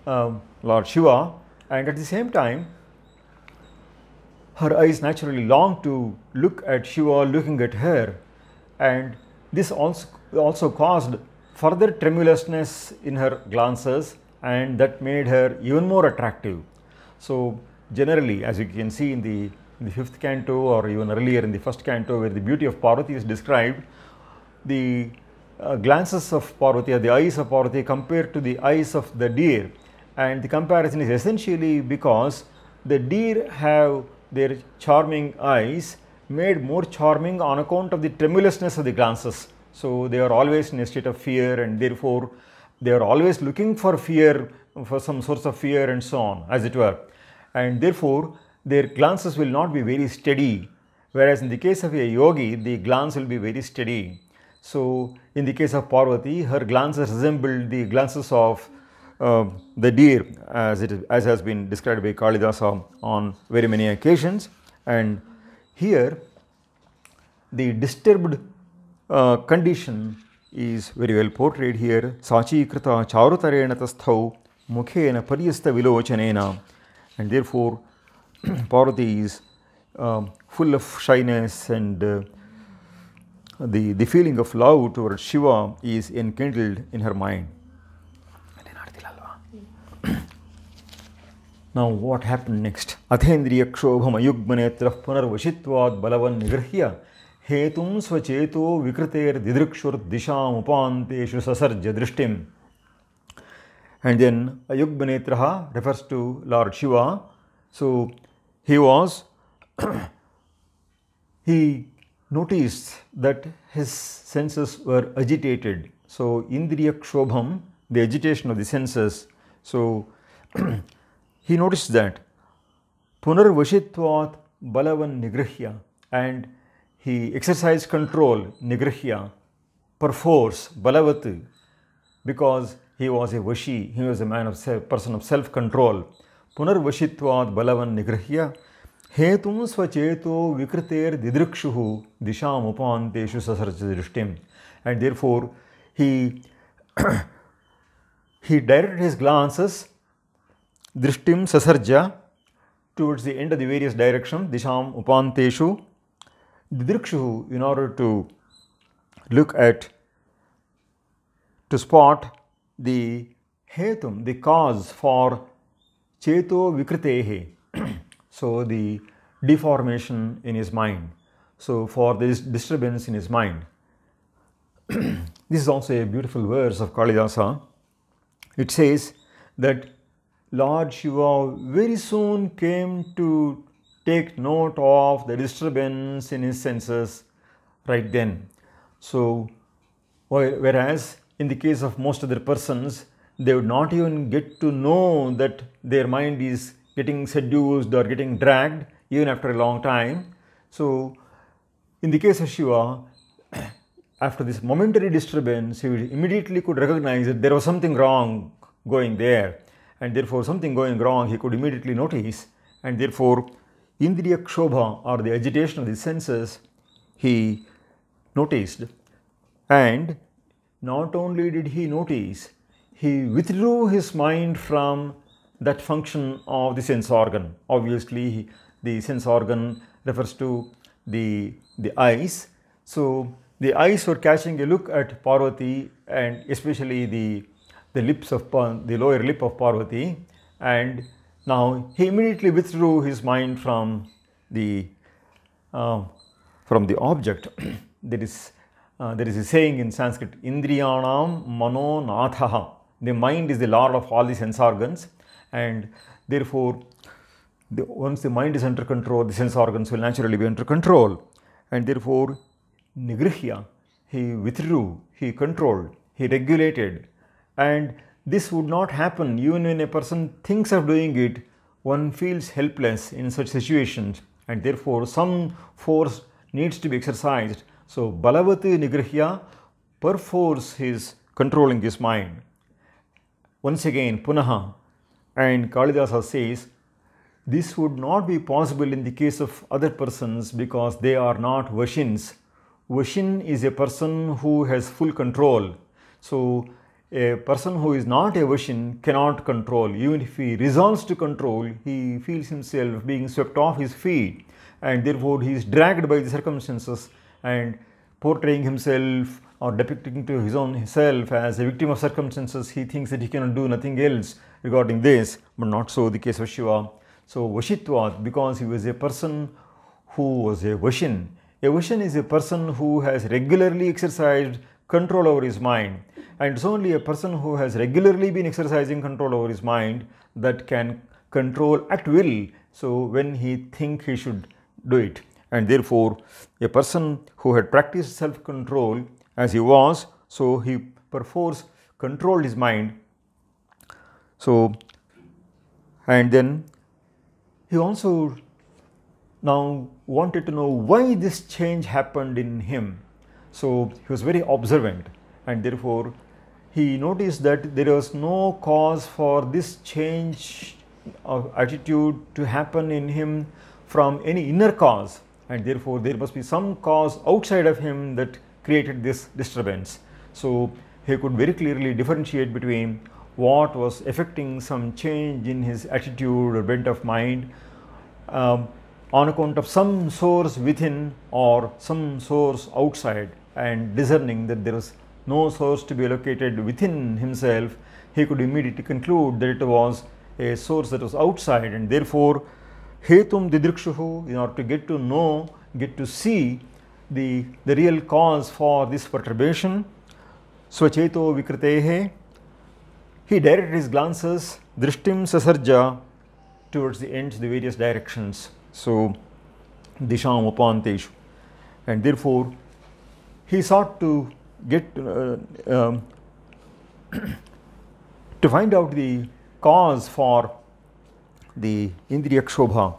uh, Lord Shiva and at the same time her eyes naturally long to look at Shiva looking at her and this also, also caused further tremulousness in her glances and that made her even more attractive. So generally as you can see in the, in the fifth canto or even earlier in the first canto where the beauty of Parvati is described, the uh, glances of Parvati or the eyes of Parvati compared to the eyes of the deer and the comparison is essentially because the deer have their charming eyes made more charming on account of the tremulousness of the glances. So they are always in a state of fear and therefore they are always looking for fear, for some source of fear and so on as it were. And therefore their glances will not be very steady whereas in the case of a yogi the glance will be very steady. So in the case of Parvati her glances resemble the glances of um, the deer as it as has been described by Kalidasa on very many occasions and here the disturbed uh, condition is very well portrayed here. Sachīkrita chārutarena tasthau mukhena paryasta vilochanena and therefore [clears throat] Parvati is um, full of shyness and uh, the, the feeling of love towards Shiva is enkindled in her mind. Now what happen next ಅಥೇಂದ್ರಿಯ ಕ್ಷೋಭಮಯುಗ್ಮನೇತ್ರ ಪುನರ್ವಶಿತ್ವಾದ್ ಬಲವನ್ ನಿಗೃಹ್ಯ ಹೇತುಂ ಸ್ವಚೇತೋ ವಿಕೃತೇರ್ ದಿಶಾಮುಪಾಂತೇಶು ಸಸರ್ಜ ದೃಷ್ಟಿಂ ಆ್ಯಂಡ್ ದೆನ್ ಅಯುಗ್ಮನೇತ್ರ refers to lord Shiva so he was he noticed that his senses were agitated so indriya kshobham the agitation of the senses so he noticed that punarvashitvat balavan nigrihya and he exercised control nigrihya perforce balavatu because he was a vashi, he was a man of self, person of self-control. Punarvashitvad balavan nigrihya हेतु स्वचेतो विकृतेर दिदृक्षु दिशामुपांतेषु ससर्ज दृष्टिम and therefore he [clears throat] he directed his glances drishtim sasarja towards the end of the various directions, disham upanteshu, didikshuhu in order to look at, to spot the hetum, the cause for cheto vikritehe, [clears throat] so the deformation in his mind, so for this disturbance in his mind. [clears throat] this is also a beautiful verse of Kalidasa. It says that Lord Shiva very soon came to take note of the disturbance in his senses right then. So, whereas in the case of most other persons, they would not even get to know that their mind is getting seduced or getting dragged even after a long time. So, in the case of Shiva, [coughs] after this momentary disturbance, he immediately could recognize that there was something wrong going there and therefore something going wrong he could immediately notice and therefore indriya kshobha or the agitation of the senses he noticed and not only did he notice he withdrew his mind from that function of the sense organ obviously the sense organ refers to the the eyes so the eyes were catching a look at parvati and especially the the lips of the lower lip of Parvati, and now he immediately withdrew his mind from the uh, from the object. [clears throat] that is, uh, there is a saying in Sanskrit: "Indriyanam mano nathaha." The mind is the lord of all the sense organs, and therefore, the, once the mind is under control, the sense organs will naturally be under control, and therefore, nigrihya, he withdrew, he controlled, he regulated and this would not happen even when a person thinks of doing it one feels helpless in such situations and therefore some force needs to be exercised so balavati nigrihya perforce is controlling his mind once again punaha and kalidasa says this would not be possible in the case of other persons because they are not vashins vashin is a person who has full control so a person who is not a Vashin cannot control. Even if he resolves to control, he feels himself being swept off his feet and therefore he is dragged by the circumstances and portraying himself or depicting to his own self as a victim of circumstances, he thinks that he cannot do nothing else regarding this, but not so the case of Shiva. So Vashitvat, because he was a person who was a Vashin. A Vashin is a person who has regularly exercised control over his mind. And it's only a person who has regularly been exercising control over his mind that can control at will. So when he think he should do it. And therefore, a person who had practiced self-control as he was, so he perforce controlled his mind. So, and then he also now wanted to know why this change happened in him. So he was very observant and therefore he noticed that there was no cause for this change of attitude to happen in him from any inner cause and therefore there must be some cause outside of him that created this disturbance. So he could very clearly differentiate between what was affecting some change in his attitude or bent of mind um, on account of some source within or some source outside and discerning that there is no source to be located within himself, he could immediately conclude that it was a source that was outside and therefore hetum didrikshuhu in order to get to know, get to see the, the real cause for this perturbation, Svacheto vikrithehe, he directed his glances drishtim sasarja towards the ends, the various directions so, Disham Upanteshu. And therefore, he sought to get uh, um, [clears throat] to find out the cause for the Indriya Kshobha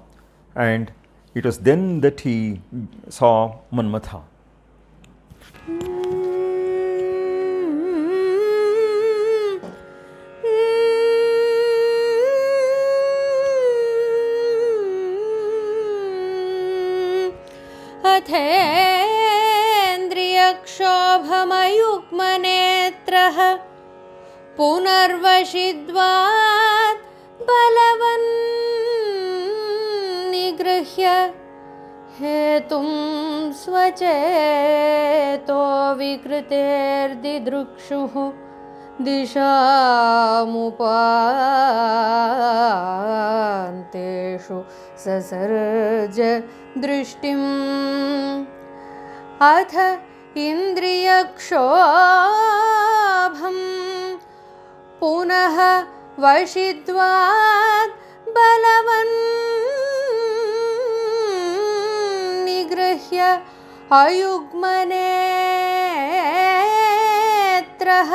and it was then that he saw Manmatha. हेन्द्रियक्षोभमयुग्मनेत्रः पुनर्वशिद्वात् बलवन् निगृह्य हेतुं स्वचेतो विकृतेर्दिदृक्षुः दिशामुपान्तेषु ससर्ज दृष्टिम् अथ इन्द्रियक्षोभं पुनः वशिद्वा बलवन् निगृह्य अयुग्मनेत्रः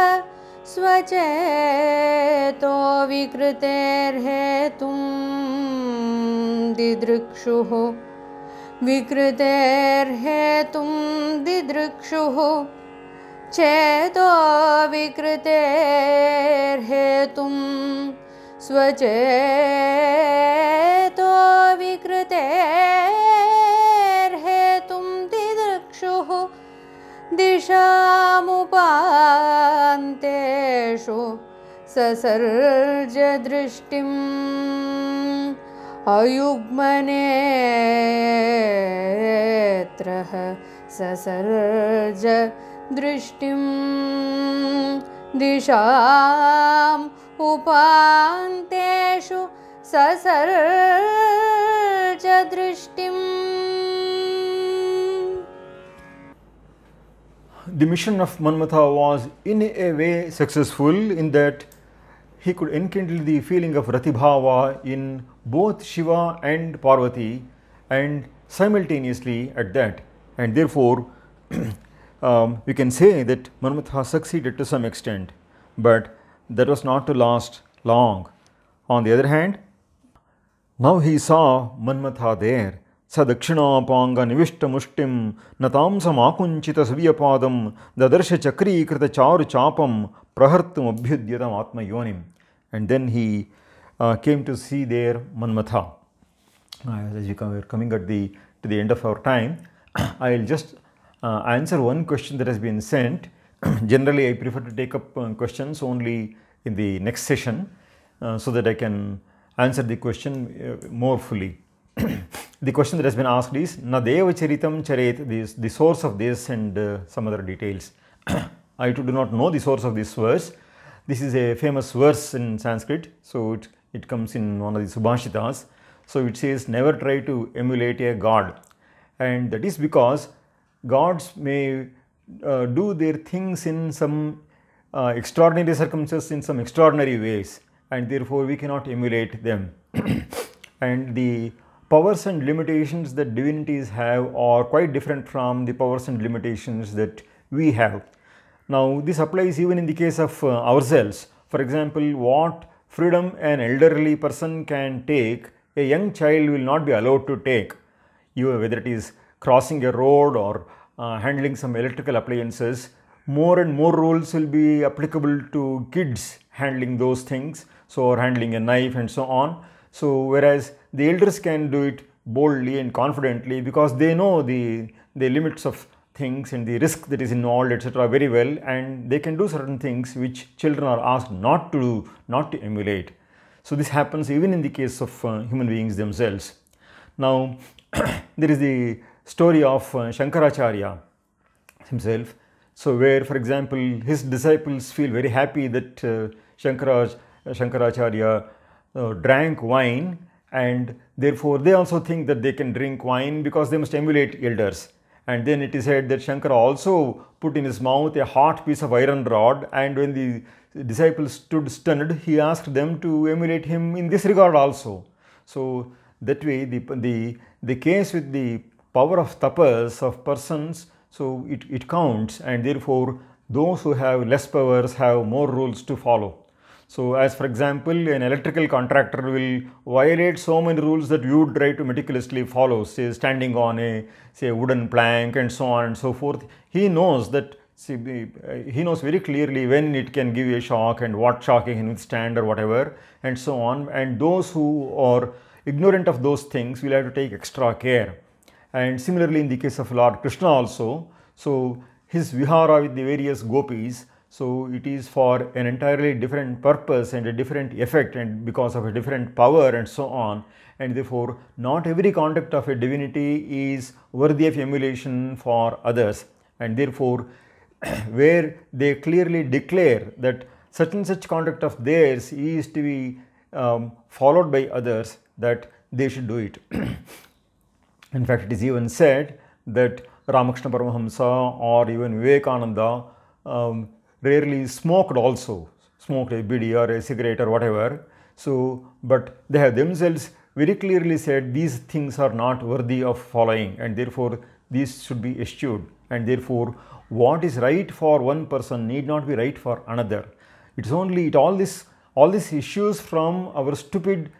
स्वचेतो विकृतेर्हेतुं दिदृक्षुः विकृतेर्हेतुं दिदृक्षुः चेतो विकृतेर्हेतुं विकृते दिशामुपान्तेषु ससर्जदृष्टिम् अयुग्मनेत्रः ससर्जदृष्टिं दिशाम् उपान्तेषु ससजदृष्टिम् the mission of Manmatha was in a way successful in that he could enkindle the feeling of Ratibhava in both Shiva and Parvati and simultaneously at that and therefore [clears throat] um, we can say that Manmatha succeeded to some extent but that was not to last long. On the other hand, now he saw Manmatha there ಸ ದಕ್ಷಿಣಾಪಾಂಗನಿವಿಷ್ಟಮುಷ್ಟಿಂ ನತಾಂಸಮಾಕುಂಚಿತ ಸವಿಯಪಾದಂ ದದರ್ಶ ಚಕ್ರೀಕೃತ ಚಾರು ಚಾಪಂ ಪ್ರಹರ್ತುಮಭ್ಯುದ್ಯತಂ ಆತ್ಮಯೋನಿಂ and then he came to see there Manmatha as you are coming at the to the end of our time, [coughs] I'll just uh, answer one question that has been sent. [coughs] Generally, I prefer to take up uh, questions only in the next session uh, so that I can answer the question more fully the question that has been asked is Nadeva Charitam Charet, this, the source of this and uh, some other details. [clears throat] I too do not know the source of this verse. This is a famous verse in Sanskrit, so it, it comes in one of the Subhashitas. So it says, never try to emulate a god. And that is because gods may uh, do their things in some uh, extraordinary circumstances, in some extraordinary ways, and therefore we cannot emulate them. [clears throat] and the powers and limitations that divinities have are quite different from the powers and limitations that we have. Now, this applies even in the case of uh, ourselves. For example, what freedom an elderly person can take, a young child will not be allowed to take, you, whether it is crossing a road or uh, handling some electrical appliances. More and more rules will be applicable to kids handling those things, so handling a knife and so on. So whereas the elders can do it boldly and confidently because they know the, the limits of things and the risk that is involved etc very well and they can do certain things which children are asked not to do, not to emulate. So this happens even in the case of uh, human beings themselves. Now [coughs] there is the story of uh, Shankaracharya himself. So where for example his disciples feel very happy that uh, Shankaracharya uh, drank wine and therefore they also think that they can drink wine because they must emulate elders. And then it is said that Shankara also put in his mouth a hot piece of iron rod and when the disciples stood stunned, he asked them to emulate him in this regard also. So that way the, the, the case with the power of tapas of persons, so it, it counts and therefore those who have less powers have more rules to follow. So as for example, an electrical contractor will violate so many rules that you would try to meticulously follow, say standing on a say wooden plank and so on and so forth. He knows that see, uh, he knows very clearly when it can give a shock and what shock he can withstand or whatever and so on. And those who are ignorant of those things will have to take extra care. And similarly in the case of Lord Krishna also, so his vihara with the various gopis so it is for an entirely different purpose and a different effect and because of a different power and so on and therefore not every conduct of a divinity is worthy of emulation for others and therefore [clears throat] where they clearly declare that such and such conduct of theirs is to be um, followed by others that they should do it. [clears throat] In fact, it is even said that Ramakrishna Paramahamsa or even Vivekananda um, rarely smoked also, smoked a bidi or a cigarette or whatever. So, but they have themselves very clearly said these things are not worthy of following and therefore these should be eschewed and therefore what is right for one person need not be right for another. It's only it all this all these issues from our stupid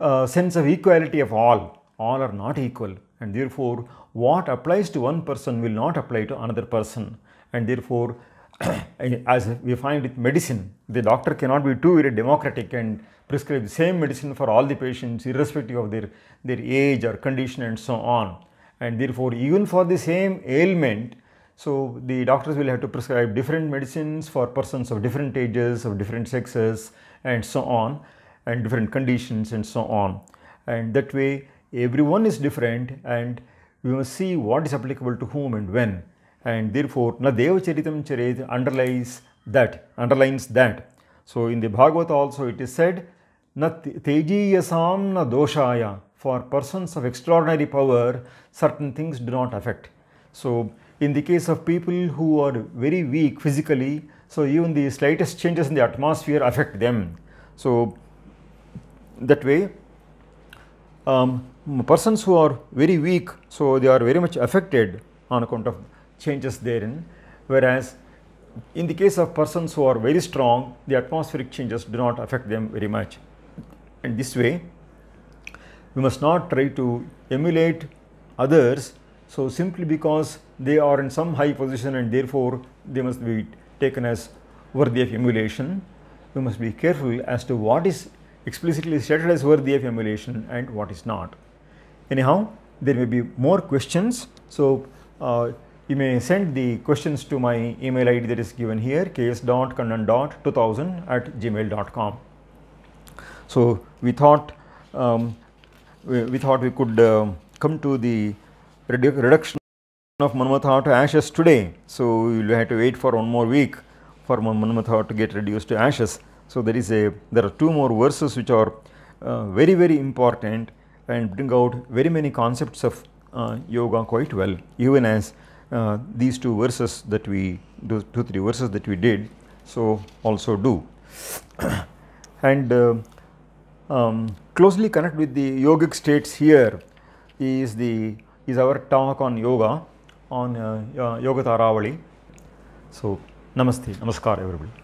uh, sense of equality of all. All are not equal and therefore what applies to one person will not apply to another person and therefore [clears throat] as we find with medicine, the doctor cannot be too very democratic and prescribe the same medicine for all the patients irrespective of their, their age or condition and so on. And therefore, even for the same ailment, so the doctors will have to prescribe different medicines for persons of different ages, of different sexes and so on and different conditions and so on. And that way everyone is different and we must see what is applicable to whom and when and therefore Nadeva Charitam Charit underlies that, underlines that. So in the Bhagavata also it is said, Na tejiyasam na doshaya, for persons of extraordinary power, certain things do not affect. So in the case of people who are very weak physically, so even the slightest changes in the atmosphere affect them. So that way, um, persons who are very weak, so they are very much affected on account of changes therein, whereas in the case of persons who are very strong, the atmospheric changes do not affect them very much. And this way, we must not try to emulate others. So, simply because they are in some high position and therefore, they must be taken as worthy of emulation, we must be careful as to what is explicitly stated as worthy of emulation and what is not. Anyhow, there may be more questions. So, uh, you may send the questions to my email id that is given here ks.kannan.2000 at gmail.com. So we thought um, we, we, thought we could uh, come to the redu reduction of Manmatha to ashes today. So we will have to wait for one more week for Manmatha to get reduced to ashes. So there is a there are two more verses which are uh, very very important and bring out very many concepts of uh, yoga quite well even as uh, these two verses that we do, two three verses that we did so also do [coughs] and uh, um, closely connected with the yogic states here is the is our talk on yoga on uh, uh, yoga taravali so namaste namaskar everybody